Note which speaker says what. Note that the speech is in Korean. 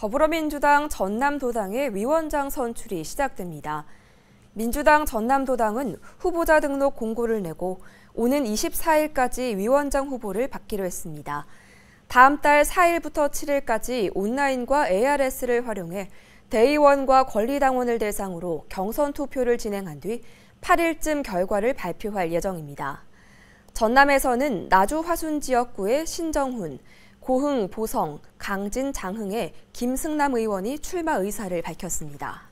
Speaker 1: 더불어민주당 전남도당의 위원장 선출이 시작됩니다. 민주당 전남도당은 후보자 등록 공고를 내고 오는 24일까지 위원장 후보를 받기로 했습니다. 다음 달 4일부터 7일까지 온라인과 ARS를 활용해 대의원과 권리당원을 대상으로 경선 투표를 진행한 뒤 8일쯤 결과를 발표할 예정입니다. 전남에서는 나주 화순 지역구의 신정훈, 고흥, 보성, 강진, 장흥의 김승남 의원이 출마 의사를 밝혔습니다.